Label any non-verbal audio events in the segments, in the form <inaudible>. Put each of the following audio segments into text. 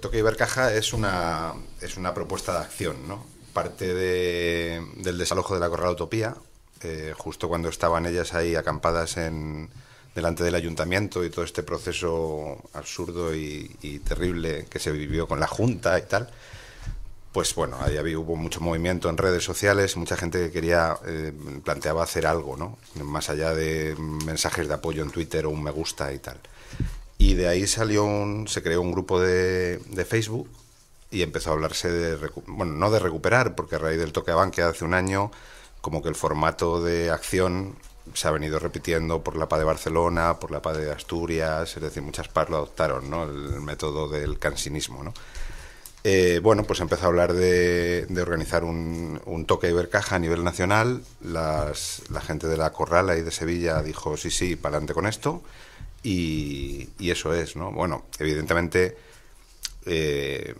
Toque Ibercaja es una, es una propuesta de acción, ¿no? Parte del desalojo de la Corral Utopía, eh, justo cuando estaban ellas ahí acampadas en, delante del ayuntamiento y todo este proceso absurdo y, terrible que se vivió con la Junta y tal, pues bueno, ahí hubo mucho movimiento en redes sociales, mucha gente que quería, eh, planteaba hacer algo, ¿no? Más allá de mensajes de apoyo en Twitter o un me gusta y tal. Y de ahí salió un, se creó un grupo de, de Facebook y empezó a hablarse de, bueno, no de recuperar, porque a raíz del toque a banque hace un año, como que el formato de acción se ha venido repitiendo por la PA de Barcelona, por la PA de Asturias, es decir, muchas PAs lo adoptaron, ¿no? El método del cansinismo, ¿no? Eh, bueno, pues empezó a hablar de, de organizar un, un, toque Ibercaja a nivel nacional. Las, la gente de la Corrala y de Sevilla dijo, sí, sí, para adelante con esto. Y, eso es, ¿no? Bueno, evidentemente eh,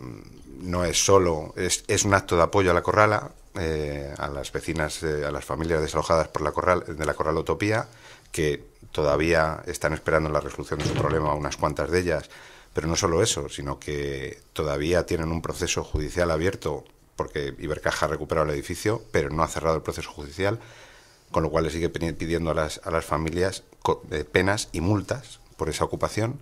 no es solo, es, un acto de apoyo a la corrala, eh, a las vecinas, eh, a las familias desalojadas por la corral, de la corral Utopía, que todavía están esperando la resolución de su problema, unas cuantas de ellas. Pero no solo eso, sino que todavía tienen un proceso judicial abierto, porque Ibercaja ha recuperado el edificio, pero no ha cerrado el proceso judicial, con lo cual le sigue pidiendo a las, a las familias penas y multas por esa ocupación.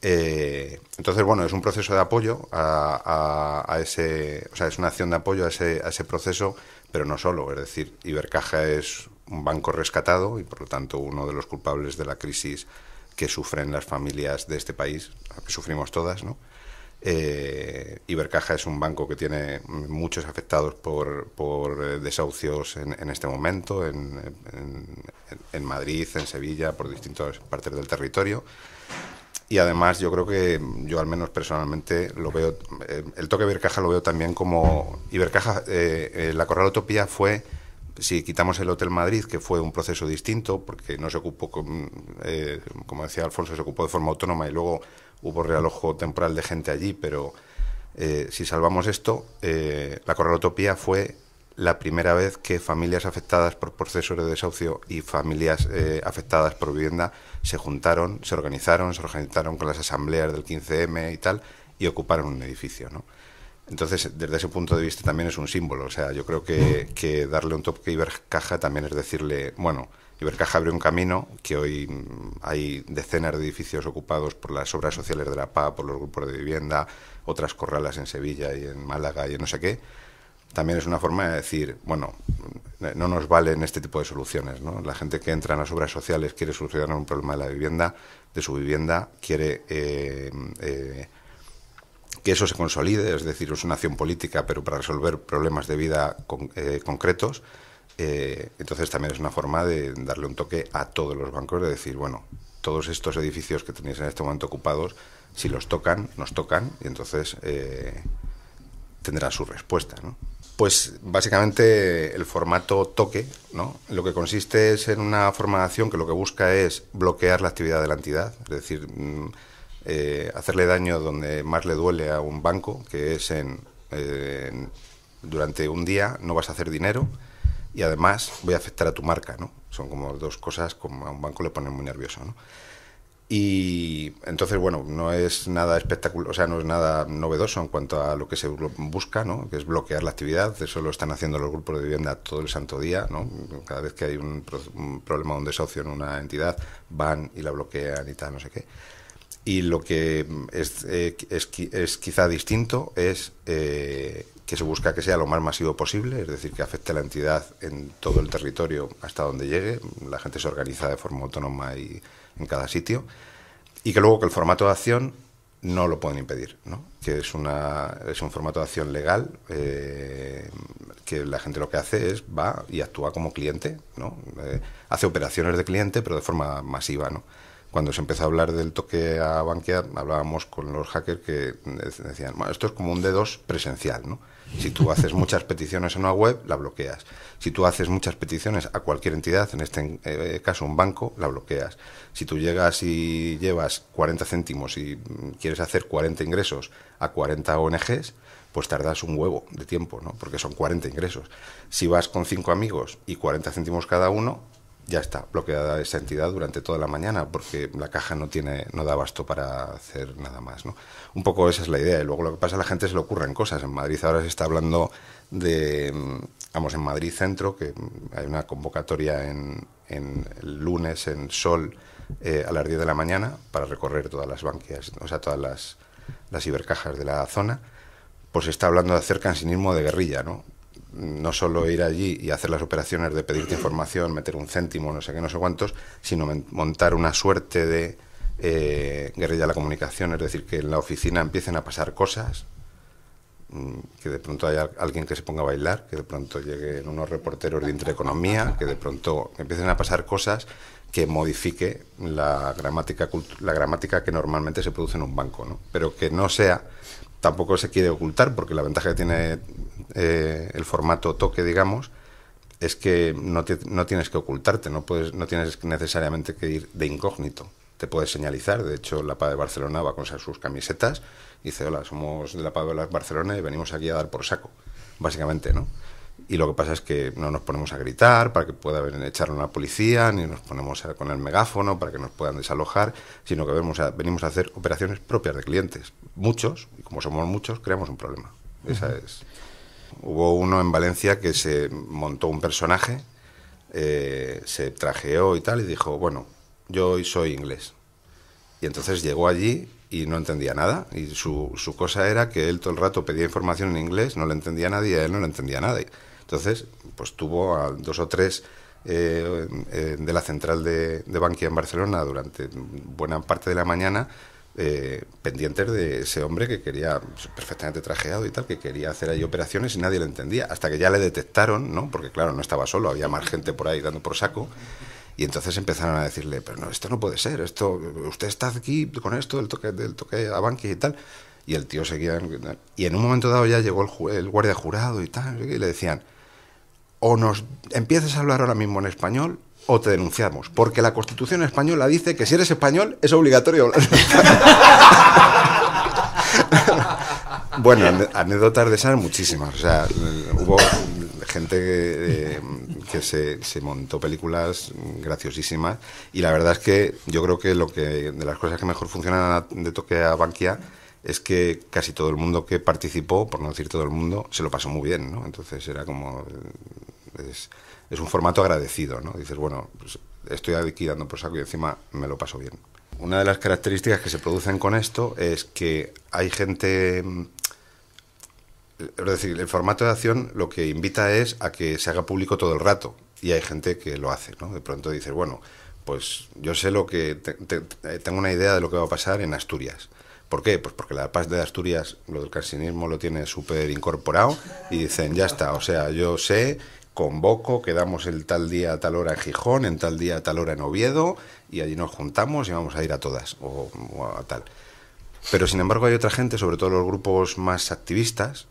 Eh, entonces, bueno, es un proceso de apoyo a, ese, o sea, es una acción de apoyo a ese, a ese proceso, pero no solo. Es decir, Ibercaja es un banco rescatado y, por lo tanto, uno de los culpables de la crisis que sufren las familias de este país, que sufrimos todas, ¿no? Eh, Ibercaja es un banco que tiene muchos afectados por, eh, desahucios en, este momento, en, Madrid, en Sevilla, por distintas partes del territorio. Y además yo creo que yo al menos personalmente lo veo, eh, el toque de Ibercaja lo veo también como Ibercaja, la Corral Utopía fue si quitamos el Hotel Madrid, que fue un proceso distinto, porque no se ocupó, con, eh, como decía Alfonso, se ocupó de forma autónoma y luego hubo realojo temporal de gente allí, pero eh, si salvamos esto, eh, la Corralotopía fue la primera vez que familias afectadas por procesos de desahucio y familias afectadas por vivienda se juntaron, se organizaron, se organizaron con las asambleas del 15M y tal, y ocuparon un edificio, ¿no? Entonces, desde ese punto de vista también es un símbolo. O sea, yo creo que, darle un toque a Ibercaja también es decirle, bueno, Ibercaja abrió un camino que hoy mm, hay decenas de edificios ocupados por las obras sociales de la PA, por los grupos de vivienda, otras corralas en Sevilla y en Málaga y en no sé qué. También es una forma de decir, bueno, no nos valen este tipo de soluciones. ¿no? La gente que entra en las obras sociales quiere solucionar un problema de la vivienda, de su vivienda, quiere eh, eh, que eso se consolide, es decir, es una acción política, pero para resolver problemas de vida eh, concretos. Eh, entonces también es una forma de darle un toque a todos los bancos, de decir, bueno, todos estos edificios que tenéis en este momento ocupados, si los tocan, nos tocan, y entonces eh, tendrá su respuesta. ¿no? Pues básicamente el formato toque, ¿no? Lo que consiste es en una forma de acción que lo que busca es bloquear la actividad de la entidad, es decir, mm, eh, hacerle daño donde más le duele a un banco, que es en, durante un día no vas a hacer dinero y además voy a afectar a tu marca, ¿no? Son como dos cosas como a un banco le ponen muy nervioso, ¿no? Y entonces, bueno, no es nada espectacular, o sea, no es nada novedoso en cuanto a lo que se busca, ¿no? Que es bloquear la actividad, eso lo están haciendo los grupos de vivienda todo el santo día, ¿no? Cada vez que hay un, problema problema, un desahucio en una entidad, van y la bloquean y tal, no sé qué. Y lo que mm, es, eh, es, quizá distinto es eh, que se busca que sea lo más masivo posible, es decir, que afecte a la entidad en todo el territorio hasta donde llegue. Mm, la gente se organiza de forma autónoma y en cada sitio. Y que luego que el formato de acción no lo pueden impedir, ¿no? que es, una, es un formato de acción legal eh, que la gente lo que hace es va y actúa como cliente, ¿no? hace operaciones de cliente pero de forma masiva. ¿no? cuando se empezó a hablar del toque a banquear, hablábamos con los hackers que decían, bueno, esto es como un d presencial, ¿no? Si tú haces muchas peticiones en una web, la bloqueas. Si tú haces muchas peticiones a cualquier entidad, en este eh, caso un banco, la bloqueas. Si tú llegas y llevas 40 céntimos y mm, quieres hacer 40 ingresos a 40 ONGs, pues tardas un huevo de tiempo, ¿no? Porque son 40 ingresos. Si vas con cinco amigos y 40 céntimos cada uno, ya está bloqueada esa entidad durante toda la mañana porque la caja no tiene no da abasto para hacer nada más ¿no? un poco esa es la idea y luego lo que pasa a la gente se le ocurren cosas en Madrid ahora se está hablando de mm, vamos en Madrid centro que mm, hay una convocatoria en, el lunes en Sol eh, a las 10 de la mañana para recorrer todas las banquias o sea todas las las cibercajas de la zona pues se está hablando de hacer cansinismo de guerrilla, ¿no? no solo ir allí y hacer las operaciones de pedirte información, meter un céntimo, no sé qué, no sé cuántos, sino montar una suerte de eh, guerrilla de la comunicación, es decir, que en la oficina empiecen a pasar cosas, mm, que de pronto haya alguien que se ponga a bailar, que de pronto lleguen unos reporteros de intereconomía, que de pronto empiecen a pasar cosas que modifique la gramática, la gramática que normalmente se produce en un banco, ¿no? pero que no sea tampoco se quiere ocultar, porque la ventaja que tiene eh, el formato toque, digamos, es que no, no tienes que ocultarte, no, puedes, no tienes necesariamente que ir de incógnito. Te puedes señalizar, de hecho la PA de Barcelona va con sus camisetas y dice, hola, somos de la PA de Barcelona y venimos aquí a dar por saco, básicamente, ¿no? Y lo que pasa es que no nos ponemos a gritar para que pueda echar una policía, ni nos ponemos con el megáfono para que nos puedan desalojar, sino que vemos a, venimos a hacer operaciones propias de clientes. Muchos, y como somos muchos, creamos un problema. Esa es Hubo uno en Valencia que se montó un personaje, eh, se trajeó y tal, y dijo, bueno, yo hoy soy inglés. Y entonces llegó allí y no entendía nada. Y su, cosa era que él todo el rato pedía información en inglés, no le entendía nadie, a él no le entendía nada. Entonces, pues tuvo a dos o tres eh, de la central de, de en Barcelona durante buena parte de la mañana eh, pendientes de ese hombre que quería, perfectamente trajeado y tal, que quería hacer ahí operaciones y nadie le entendía, hasta que ya le detectaron, ¿no? Porque claro, no estaba solo, había más gente por ahí dando por saco. Y entonces empezaron a decirle, pero no, esto no puede ser, esto, usted está aquí con esto, el toque, del toque a banqui y tal. Y el tío seguía. Y en un momento dado ya llegó el, guardia jurado y tal, y le decían, o nos empieces a hablar ahora mismo en español, o te denunciamos. Porque la Constitución española dice que si eres español es obligatorio <laughs> bueno, anécdotas de esas muchísimas. O sea, eh, hubo gente que, eh, se, montó películas graciosísimas y la verdad es que yo creo que lo que de las cosas que mejor funcionan de toque a Bankia es que casi todo el mundo que participó, por no decir todo el mundo, se lo pasó muy bien, ¿no? Entonces era como eh, es, un formato agradecido, ¿no? Dices, bueno, pues estoy aquí dando por saco y encima me lo paso bien. Una de las características que se producen con esto es que hay gente... Mm, es decir, el formato de acción lo que invita es a que se haga público todo el rato y hay gente que lo hace, ¿no? De pronto dices, bueno, pues yo sé lo que... Eh, tengo una idea de lo que va a pasar en Asturias. ¿Por qué? Pues porque la paz de Asturias, lo del carcinismo lo tiene súper incorporado y dicen, ya está, o sea, yo sé convoco, quedamos el tal día a tal hora en Gijón, en tal día a tal hora en Oviedo, y allí nos juntamos y vamos a ir a todas, o, a tal. Pero sin embargo hay otra gente, sobre todo los grupos más activistas,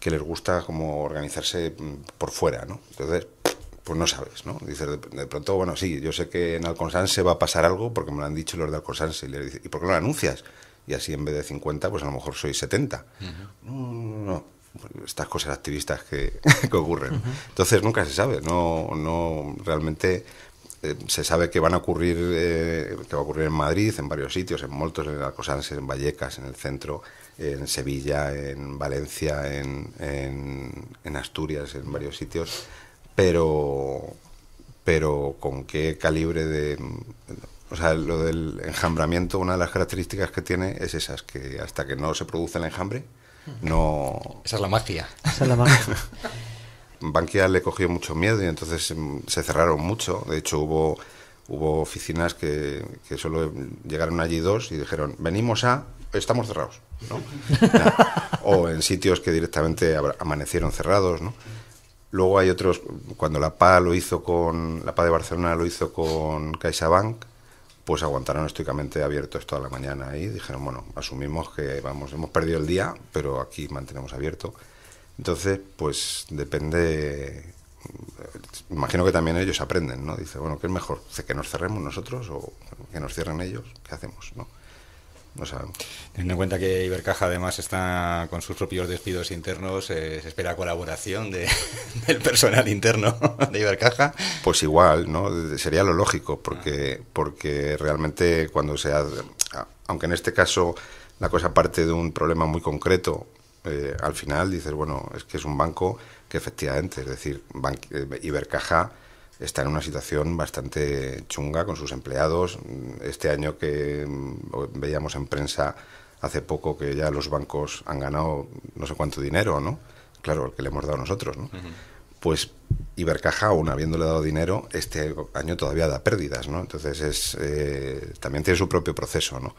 que les gusta como organizarse mm, por fuera, ¿no? Entonces, pues no sabes, ¿no? Dices, de, pronto, bueno, sí, yo sé que en se va a pasar algo porque me lo han dicho los de Alconsanse. Y le dicen, ¿y por qué no lo anuncias? Y así en vez de 50, pues a lo mejor soy 70. no, no, no estas cosas activistas que, <laughs> ocurren. Entonces nunca se sabe, no, no realmente eh, se sabe que van a ocurrir, eh, va a ocurrir en Madrid, en varios sitios, en Moltos, en Alcosanse, en Vallecas, en el centro, en Sevilla, en Valencia, en, en Asturias, en varios sitios, pero, pero con qué calibre de... O sea, lo del enjambramiento, una de las características que tiene es esas, que hasta que no se produce el enjambre, no... Esa es la magia. Esa <laughs> Bankia le cogió mucho miedo y entonces mm, se cerraron mucho. De hecho, hubo, hubo oficinas que, solo llegaron allí dos y dijeron, venimos a, estamos cerrados. <laughs> o en sitios que directamente amanecieron cerrados. Luego hay otros, cuando la PA lo hizo con, la PA de Barcelona lo hizo con CaixaBank, pues aguantaron estoicamente abiertos toda la mañana y dijeron, bueno, asumimos que vamos, hemos perdido el día, pero aquí mantenemos abierto. Entonces, pues depende, eh, imagino que también ellos aprenden, ¿no? Dice, bueno, ¿qué es mejor? ¿Que nos cerremos nosotros o que nos cierren ellos? ¿Qué hacemos? ¿No? teniendo en cuenta que Ibercaja además está con sus propios despidos internos, eh, se espera colaboración de, <laughs> del personal interno de Ibercaja. Pues igual, ¿no? Sería lo lógico, porque, porque realmente cuando se hace, aunque en este caso la cosa parte de un problema muy concreto, eh, al final dices, bueno, es que es un banco que efectivamente, es decir, eh, Ibercaja está en una situación bastante chunga con sus empleados. Este año que mm, veíamos en prensa hace poco que ya los bancos han ganado no sé cuánto dinero, ¿no? Claro, el que le hemos dado nosotros, ¿no? Pues Ibercaja, aún habiéndole dado dinero, este año todavía da pérdidas, ¿no? Entonces es, eh, también tiene su propio proceso, ¿no?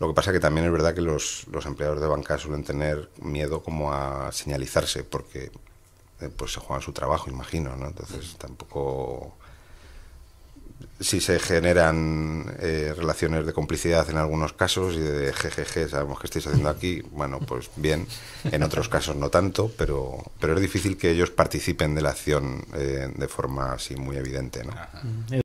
Lo que pasa que también es verdad que los, los empleados de banca suelen tener miedo como a señalizarse, porque eh, pues se juegan su trabajo, imagino, ¿no? Entonces tampoco... Si se generan eh, relaciones de complicidad en algunos casos y de jejeje, sabemos que estáis haciendo aquí, bueno, pues bien, en otros casos no tanto, pero, pero es difícil que ellos participen de la acción eh, de forma así muy evidente, ¿no? Mm,